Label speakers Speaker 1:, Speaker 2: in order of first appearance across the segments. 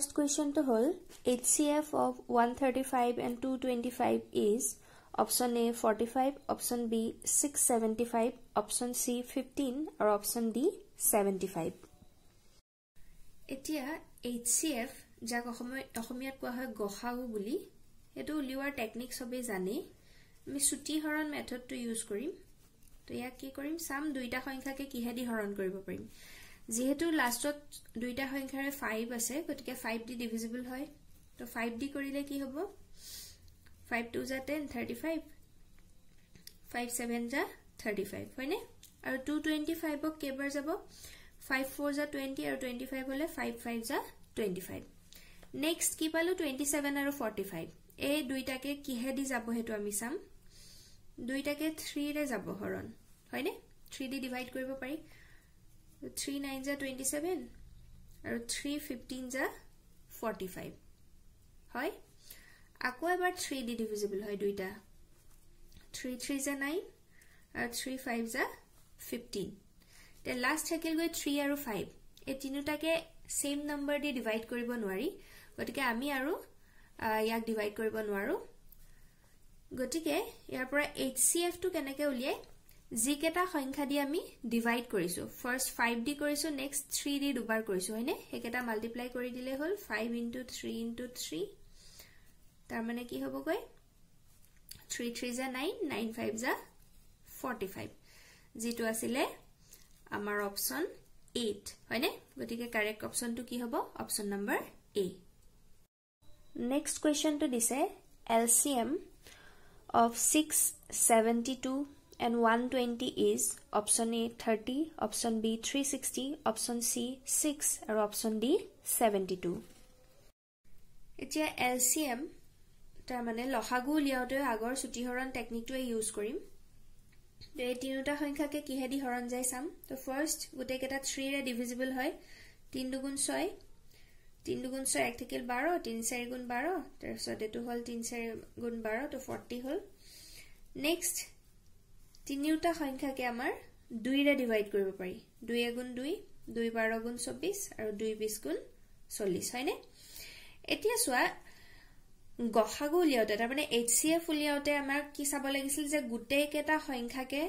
Speaker 1: First কুৱেশ্যনটো হ'ল H C F of one thirty five and two twenty five is option A forty five option B six seventy five option C fifteen আৰু option D seventy five এতিয়া H C F যাক অসমীয়াত কোৱা হয় গসাও বুলি সেইটো উলিওৱাৰ technique চবেই জানেই আমি চুটি হৰণ মেথডটো ইউজ কৰিম ত' ইয়াক কি কৰিম চাম দুইটা সংখ্যাকে কিহেদি হৰণ কৰিব পাৰিম যিহেতু লাষ্টত দুইটা সংখ্যাৰে ফাইভ আছে গতিকে ফাইভ ডি ডিভিজিবল হয় ত' ফাইভ ডি কৰিলে কি হ'ব ফাইভ টু যা ten thirty five five seven যা থাৰ্টি ফাইভ হয়নে আৰু টু টুৱেণ্টি ফাইভক কেইবাৰ যাব ফাইভ ফ'ৰ যা টুৱেণ্টি আৰু টুৱেণ্টি ফাইভ হ'লে ফাইভ ফাইভ যা টুৱেণ্টি ফাইভ নেক্সট কি পালোঁ টুৱেণ্টি ছেভেন আৰু ফৰ্টি ফাইভ এই দুইটাকে কিহে দি যাব সেইটো আমি চাম দুইটাকে থ্ৰীৰে যাব হৰণ হয়নে থ্ৰী ডি ডিভাইড কৰিব পাৰি থ্ৰী নাইন জা টুৱেণ্টি ছেভেন আৰু থ্ৰী ফিফটিন জা ফৰ্টি ফাইভ হয় আকৌ এবাৰ থ্ৰী ডি ডিভিজিবল হয় দুইটা থ্ৰী থ্ৰী জা নাইন আৰু থ্ৰী ফাইভ জা ফিফটিন এতিয়া লাষ্ট থাকিলগৈ থ্ৰী আৰু ফাইভ এই তিনিওটাকে ছেম নাম্বাৰ দি ডিভাইড কৰিব নোৱাৰি গতিকে আমি আৰু ইয়াক ডিভাইড কৰিব নোৱাৰোঁ গতিকে ইয়াৰ পৰা এইচ চি এফটো কেনেকৈ উলিয়াই যিকেইটা সংখ্যা দি আমি ডিভাইড কৰিছো ফাৰ্ষ্ট ফাইভ দি কৰিছো নেক্সট থ্ৰী দি দুবাৰ কৰিছো হয়নে সেইকেইটা মাল্টিপ্লাই কৰি দিলে হ'ল five into three into three তাৰমানে কি হ'বগৈ থ্ৰী থ্ৰী জা নাইন নাইন ফাইভ জা ফৰ্টি ফাইভ যিটো আছিলে আমাৰ অপশ্যন এইট হয়নে গতিকে কাৰেক্ট অপশ্যনটো কি হ'ব অপশ্যন নম্বৰ এ নেক্সট কুৱেশ্যনটো দিছে L C M of six seventy two and 120 is option A 30, option B 360, option C 6, or option D 72. এতিয়া LCM তাৰ মানে লহাগু উলিয়াওঁতে আগৰ চুটিহৰণ টেকনিকটোৱে ইউজ কৰিম তো এই তিনিওটা সংখ্যাকে কিহেদি হৰণ যায় চাম তো ফাৰ্ষ্ট গোটেইকেইটা থ্ৰীৰে ডিভিজিবল হয় তিনি দুগুণ ছয় তিনি দুগুণ ছয় এক থাকিল বাৰ তিনি চাৰি গুণ বাৰ তাৰপিছত এইটো হ'ল তিনি চাৰি গুণ বাৰ তো ফৰ্টি হ'ল নেক্সট তিনিওটা সংখ্যাকে আমাৰ দুইৰে ডিভাইড কৰিব পাৰি দুই এগুণ দুই দুই বাৰ গুণ চৌব্বিছ আৰু দুই বিছ গুণ চল্লিছ হয়নে এতিয়া চোৱা গসাগু উলিয়াওঁতে তাৰমানে এইচ চি এফ উলিয়াওঁতে আমাক কি চাব লাগিছিল যে গোটেইকেইটা সংখ্যাকে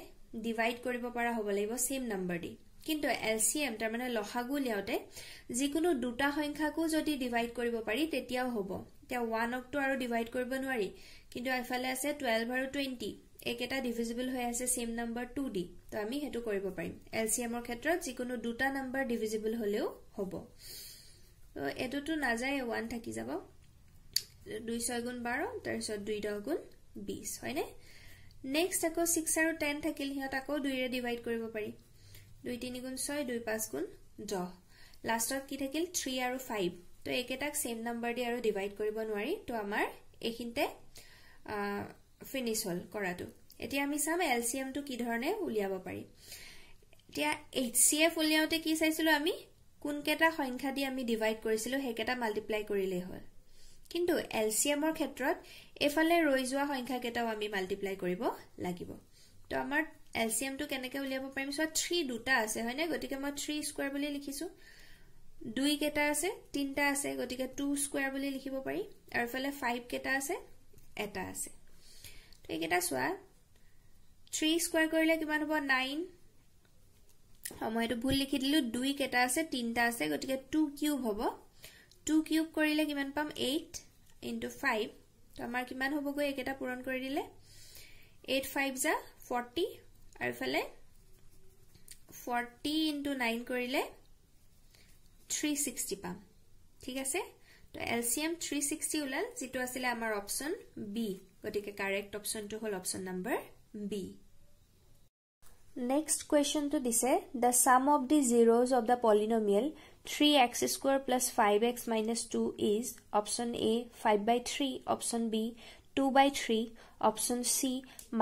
Speaker 1: ডিভাইড কৰিব পৰা হ'ব লাগিব ছেম নাম্বাৰ দি কিন্তু এল চি এম তাৰমানে লসাগু উলিয়াওঁতে যিকোনো দুটা সংখ্যাকো যদি ডিভাইড কৰিব পাৰি তেতিয়াও হ'ব এতিয়া ওৱানকটো আৰু ডিভাইড কৰিব নোৱাৰি কিন্তু এফালে আছে টুৱেল্ভ আৰু টুৱেণ্টি একেটা ডিভিজিবল হৈ আছে চেম নাম্বাৰ টু ডি তো আমি সেইটো কৰিব পাৰিম এল চি এমৰ ক্ষেত্ৰত যিকোনো দুটা নাম্বাৰ ডিভিজিবল হলেও হ'ব এইটোতো নাযায় ওৱান থাকি যাব দুই ছয় গুণ বাৰ তাৰপিছত দুই দহ গুণ বিশ হয়নে নেক্সট আকৌ ছিক্স আৰু টেন থাকিল সিহঁত আকৌ দুইৰে ডিভাইড কৰিব পাৰি দুই তিনি গুণ ছয় দুই পাঁচ গুণ দহ লাষ্টত কি থাকিল থ্ৰী আৰু ফাইভ তো একেটাক ছেম নাম্বাৰ দি আৰু ডিভাইড কৰিব নোৱাৰি তো আমাৰ এইখিনিতে হ'ল কৰাটো এতিয়া আমি চাম এল চি এমটো কি ধৰণে উলিয়াব পাৰি এতিয়া এইচ চি এফ উলিয়াওঁতে কি চাইছিলোঁ আমি কোনকেইটা সংখ্যা দি আমি ডিভাইড কৰিছিলোঁ সেইকেইটা মাল্টিপ্লাই কৰিলেই হ'ল কিন্তু এল চি এমৰ ক্ষেত্ৰত এইফালে ৰৈ যোৱা সংখ্যাকেইটাও আমি মাল্টিপ্লাই কৰিব লাগিব তো আমাৰ এল চি এমটো কেনেকৈ উলিয়াব পাৰিম চোৱা থ্ৰী দুটা আছে হয়নে গতিকে মই থ্ৰী স্কুৱাৰ বুলি লিখিছোঁ দুই কেইটা আছে তিনিটা আছে গতিকে টু স্কুৱাৰ বুলি লিখিব পাৰি আৰু এইফালে ফাইভ কেইটা আছে এটা আছে এইকেইটা চোৱা থ্ৰী স্কুৱাৰ কৰিলে কিমান হ'ব নাইন মই এইটো ভুল লিখি দিলোঁ দুই কেইটা আছে তিনিটা আছে গতিকে টু কিউব হ'ব টু কিউব কৰিলে কিমান পাম এইট ইণ্টু ফাইভ ত' আমাৰ কিমান হ'বগৈ এইকেইটা পূৰণ কৰি দিলে এইট ফাইভ যা ফৰ্টি আৰু ইফালে ফৰ্টি ইণ্টু নাইন কৰিলে থ্ৰী ছিক্সটি পাম ঠিক আছে ত' L C M three sixty ওলাল যিটো আছিলে আমাৰ অপশ্যন বি গতিকে কাৰেক্ট অপশ্যনটো হ'ল অপশ্যন নাম্বাৰ বি নেক্সট কুৱেশ্যনটো দিছে the sum of the zeros of the polynomial three x square plus five x minus two is option A five by three option B two by three option C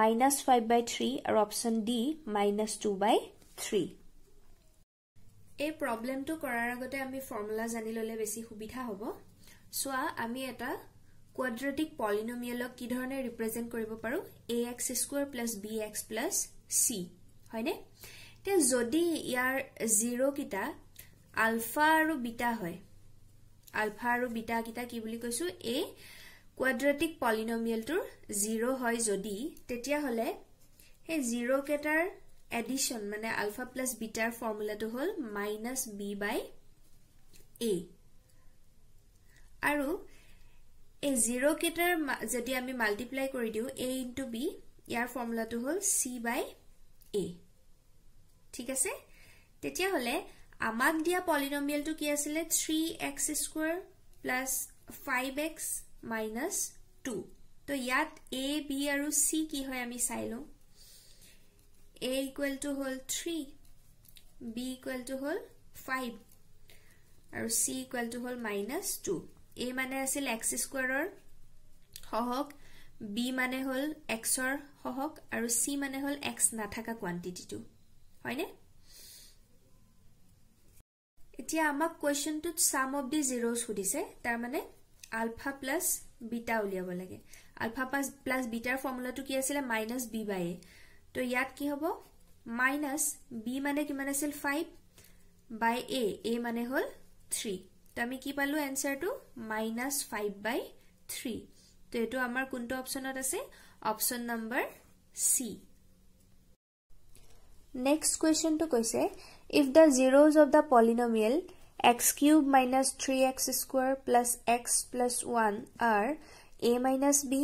Speaker 1: minus five by three আৰু option D minus two by three এই প্ৰব্লেমটো কৰাৰ আগতে আমি formula জানি ল'লে বেছি সুবিধা হ'ব চোৱা আমি এটা কোৱাড্ৰেটিক পলিনমিয়েলক কি ধৰণে ৰিপ্ৰেজেণ্ট কৰিব পাৰোঁ A x square plus B x plus C হয়নে এতিয়া যদি ইয়াৰ জিৰ জিৰ'কেইটা আলফা আৰু বিটা হয় আলফা আৰু বিটাকেইটা কি বুলি কৈছোঁ এই কোৱাড্ৰেটিক পলিনমিয়েলটোৰ জিৰ' হয় যদি তেতিয়াহ'লে সেই জিৰ কেইটাৰ এডিশ্যন মানে আলফা প্লাছ বিটাৰ ফৰ্মুলাটো হ'ল মাইনাছ বি বাই এ আৰু এই জিৰ' কেইটাৰ যদি আমি মাল্টিপ্লাই কৰি দিওঁ এ ইণ্টু বি ইয়াৰ ফৰ্মুলাটো হ'ল চি বাই এ ঠিক আছে তেতিয়াহ'লে আমাক দিয়া পলিনমিয়েলটো কি আছিলে three x square plus five x minus two তো ইয়াত এ বি আৰু চি কি হয় আমি চাই লওঁ এ ইকুৱেল টু হ'ল থ্ৰী বি ইকুৱেল টু হ'ল ফাইভ আৰু চি ইকুৱেল টু হ'ল মাইনাছ টু a মানে আছিল x স্কোৱাৰৰ সহক b মানে হল xৰ সহক আৰু c মানে হল x নাথাকা কোৱান্টিটিটো হয়নে এতিয়া আমাক কুৱেশ্যনটোত চাম অফ দি জিৰ'জ সুধিছে তাৰমানে আলফা প্লাছ বিটা উলিয়াব লাগে আলফা প্লাছ প্লাছ বিটাৰ ফৰ্মুলাটো কি আছিলে মাইনাছ বি বাই এ তো ইয়াত কি হ'ব মাইনাছ বি মানে কিমান আছিল ফাইভ বাই এ এ মানে হ'ল থ্ৰী তো আমি কি পালো এনসারটো মাইনাস ফাইভ বাই থ্রি তো এই আমার কোনটো অপশনত আছে অপশন নম্বর সি নেক্সট কুয়েশনটো কৈছে if the zeros of the polynomial x cube minus three x square plus x plus one are a minus b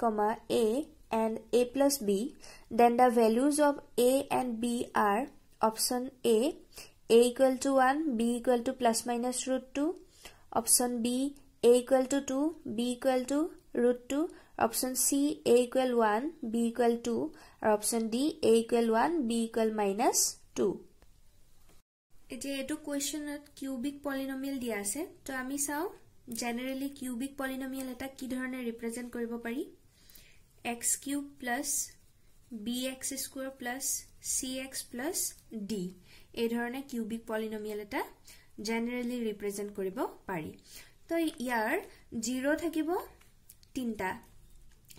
Speaker 1: comma a and a plus b then the values of a and b আৰ option A a equal to 1 b equal to plus minus root 2 option b a equal to 2 b equal to root 2 option c a equal 1 b equal 2 or option d a equal 1 b equal minus 2 এতে এটো question আত cubic polynomial দিয়া আছে তো আমি চাও generally cubic polynomial এটা কি ধরনে রিপ্রেজেন্ট করিব পারি x cube plus bx square plus cx plus d এই ধৰণে কিউবিক পলিনমিয়েল এটা জেনেৰেলি ৰিপ্ৰেজেণ্ট কৰিব পাৰি তো ইয়াৰ জিৰ' থাকিব তিনিটা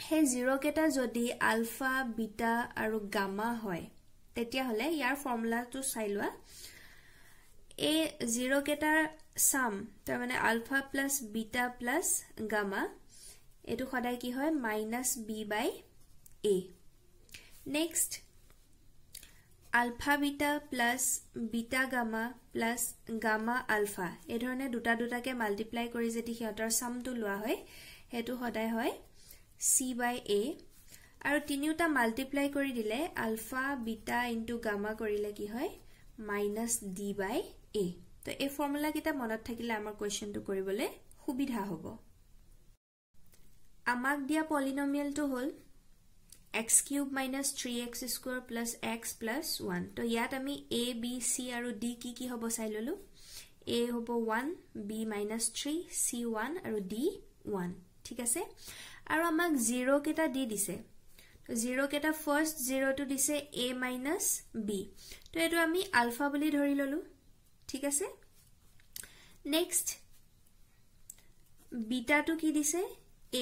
Speaker 1: সেই জিৰ'কেইটা যদি আলফা বিটা আৰু গামা হয় তেতিয়াহ'লে ইয়াৰ ফৰ্মুলাটো চাই লোৱা এই জিৰ'কেইটাৰ চাম তাৰমানে alpha plus beta plus gamma এইটো সদায় কি হয় minus b by a next alpha beta plus beta gamma plus gamma alpha এইধৰণে দুটা দুটাকৈ মাল্টিপ্লাই কৰি যদি সিহঁতৰ চামটো লোৱা হয় সেইটো সদায় হয় চি বাই এ আৰু তিনিওটা মাল্টিপ্লাই কৰি দিলে আলফা বিটা ইনটু গামা কৰিলে কি হয় মাইনাছ ডি বাই এ তো এই ফৰ্মুলাকেইটা মনত থাকিলে আমাৰ কুৱেশ্যনটো কৰিবলৈ সুবিধা হ'ব আমাক দিয়া পলিনমিয়েলটো হ'ল x cube minus three x square plus x plus one তো ইয়াত আমি এ বি চি আৰু ডি কি কি হ'ব চাই ললোঁ এ হ'ব one b minus three c one আৰু ডি ওৱান ঠিক আছে আৰু আমাক জিৰ' কেইটা দি দিছে জিৰ' কেইটা ফাৰ্ষ্ট জিৰ'টো দিছে এ মাইনাছ বি তো এইটো আমি আলফা বুলি ধৰি ললোঁ ঠিক আছে নেক্সট বিটাটো কি দিছে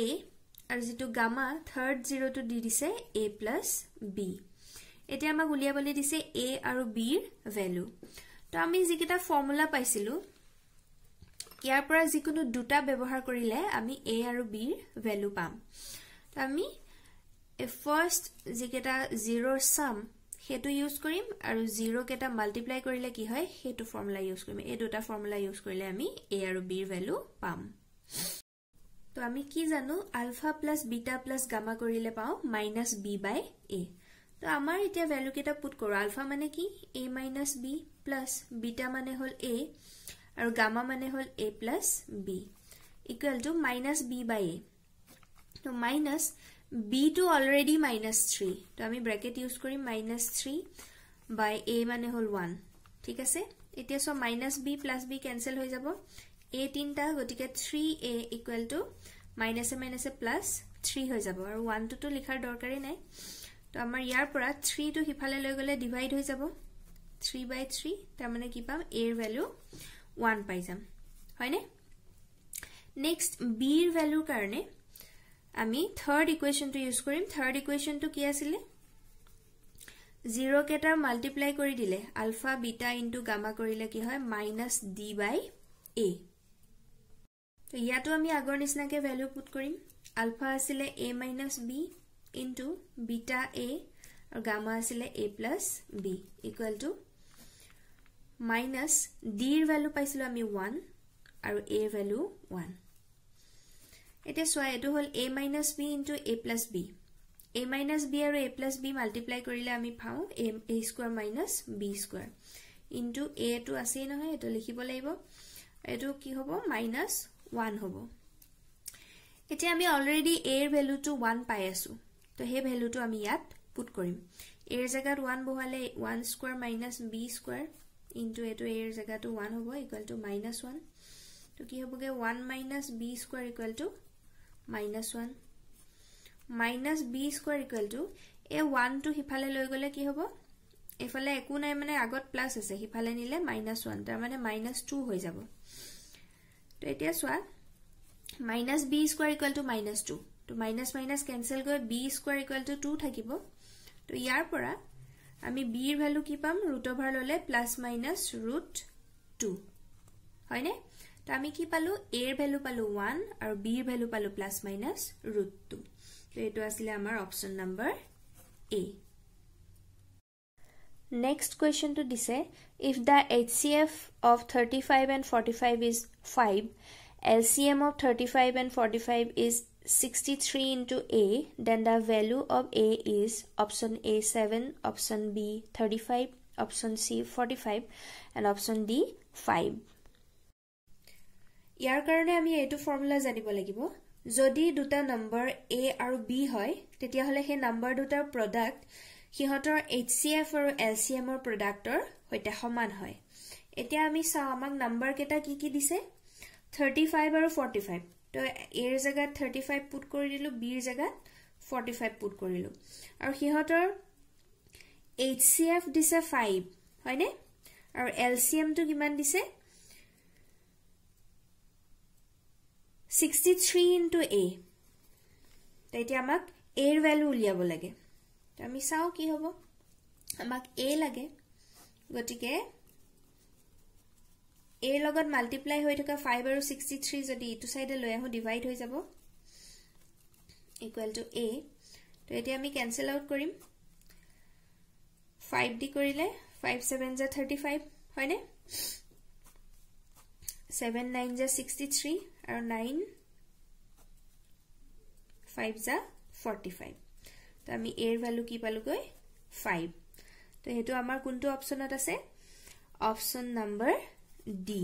Speaker 1: এ আৰু যিটো গামা থাৰ্ড জিৰ'টো দি দিছে এ প্লাছ বি এতিয়া আমাক উলিয়াবলৈ দিছে এ আৰু বিৰ ভেলু তো আমি যিকেইটা ফৰ্মুলা পাইছিলোঁ ইয়াৰ পৰা যিকোনো দুটা ব্যৱহাৰ কৰিলে আমি এ আৰু বিৰ ভেলু পাম তো আমি ফাৰ্ষ্ট যিকেইটা জিৰ'ৰ চাম সেইটো ইউজ কৰিম আৰু জিৰ কেইটা মাল্টিপ্লাই কৰিলে কি হয় সেইটো ফৰ্মুলা ইউজ কৰিম এই দুটা ফৰ্মুলা ইউজ কৰিলে আমি এ আৰু বিৰ ভেলু পাম তো আমি কি জানো alpha plus beta plus gamma কৰিলে পাওঁ মাইনাছ বি বাই এ তো আমাৰ এতিয়া ভেলুকেইটা পুট কৰোঁ আলফা মানে কি a minus b plus beta মানে হ'ল এ আৰু গামা মানে হ'ল a plus b equal to minus b by a তো minus b to already minus three তো আমি ব্ৰেকেট ইউজ কৰিম মাইনাছ থ্ৰী বাই এ মানে হ'ল ওৱান ঠিক আছে এতিয়া চ minus b plus b cancel হৈ যাব এ তিনিটা গতিকে থ্ৰী এ ইকুৱেল টু মাইনাছে মাইনাছে প্লাছ থ্ৰী হৈ যাব আৰু ওৱান টুটো লিখাৰ দৰকাৰেই নাই তো আমাৰ ইয়াৰ পৰা থ্ৰীটো সিফালে লৈ গ'লে ডিভাইড হৈ যাব থ্ৰী বাই থ্ৰী তাৰমানে কি পাম এৰ ভেলু ওৱান পাই যাম হয়নে নেক্সট বিৰ ভেলুৰ কাৰণে আমি থাৰ্ড ইকুৱেশ্যনটো ইউজ কৰিম থাৰ্ড ইকুৱেশ্যনটো কি আছিলে জিৰ' কেইটা মাল্টিপ্লাই কৰি দিলে আলফা বিটা ইনটু গামা কৰিলে কি হয় মাইনাছ ডি বাই এ তো ইয়াতো আমি আগৰ নিচিনাকে ভেলু পুট কৰিম আলফা আছিলে এ মাইনাছ বি ইন্টু বিটা এ আৰু গামা আছিলে এ plus B equal to minus ডিৰ ভেলু পাইছিলোঁ আমি ওৱান আৰু এ ভেলু ওৱান এতিয়া চোৱা এইটো হল a minus b into a plus b a minus b আৰু এ প্লাছ বি মাল্টিপ্লাই কৰিলে আমি পাওঁ a a square minus b square into এটো আছেই নহয় এইটো লিখিব লাগিব এইটো কি হব মাইনাছ ওৱান হ'ব এতিয়া আমি অলৰেডি এৰ ভেলুটো ওৱান পাই আছোঁ তো সেই ভেলুটো আমি ইয়াত পুট কৰিম এৰ জেগাত ওৱান বহালে one square minus b square into এইটো এৰ জেগাটো ওৱান হ'ব ইকুৱেল টু মাইনাছ ওৱান তো কি হ'বগৈ one minus b square equal to minus one minus b square equal to এই ওৱানটো সিফালে লৈ গ'লে কি হ'ব এইফালে একো নাই মানে আগত প্লাছ আছে সিফালে নিলে মাইনাছ ওৱান তাৰমানে মাইনাছ টু হৈ যাব তো এতিয়া চোৱা minus b square equal to minus two তো মাইনাছ মাইনাছ কেনচেল গৈ b square equal to two থাকিব তো ইয়াৰ পৰা আমি বিৰ ভেলু কি পাম ৰুট অভাৰ ল'লে প্লাছ মাইনাছ ৰুট টু হয়নে তো আমি কি পালোঁ এৰ ভেলু পালোঁ ওৱান আৰু বিৰ ভেলু পালোঁ প্লাছ মাইনাছ ৰুট টু তো এইটো আছিলে আমাৰ অপশ্যন নম্বৰ এ নেক্সট কুৱেশ্যনটো দিছে if the H C F of thirty five and forty five is five L C M of thirty five and forty five is sixty three into a then the value of a is option A seven option B thirty five option C forty five and option D five ইয়াৰ কাৰণে আমি এইটো formula জানিব লাগিব যদি দুটা number এ আৰু B হয় তেতিয়াহ'লে সেই নাম্বাৰ দুটাৰ প্ৰডাক্ট সিহঁতৰ এইচ চি এফ আৰু এল চি এমৰ প্ৰডাক্টৰ সৈতে সমান হয় এতিয়া আমি চাওঁ আমাক নাম্বাৰকেইটা কি কি দিছে থাৰ্টি ফাইভ আৰু ফৰ্টি ফাইভ তো এৰ জেগাত থাৰ্টি ফাইভ পুট কৰি দিলোঁ বিৰ জেগাত ফৰ্টি ফাইভ পুট কৰিলোঁ আৰু সিহঁতৰ এইচ চি এফ দিছে ফাইভ হয়নে আৰু এল চি এমটো কিমান দিছে ছিক্সটি থ্ৰী ইণ্টু এ তেতিয়া আমাক এৰ ভেলু উলিয়াব লাগে আমি চাওঁ কি হ'ব আমাক এ লাগে গতিকে এৰ লগত মাল্টিপ্লাই হৈ থকা ফাইভ আৰু ছিক্সটি থ্ৰী যদি ইটো চাইডে লৈ আহোঁ ডিভাইড হৈ যাব ইকুৱেল টু এ তো এতিয়া আমি কেঞ্চেল আউট কৰিম ফাইভ ডি কৰিলে ফাইভ ছেভেন যে থাৰ্টি ফাইভ হয়নে ছেভেন নাইন যে ছিক্সটি থ্ৰী আৰু নাইন ফাইভ যা ফৰ্টি ফাইভ তো আমি এৰ ভ্যালু কি পালোগৈ ফাইভ তো সেইটো আমাৰ কোনটো অপশ্যনত আছে অপশ্যন নম্বৰ ডি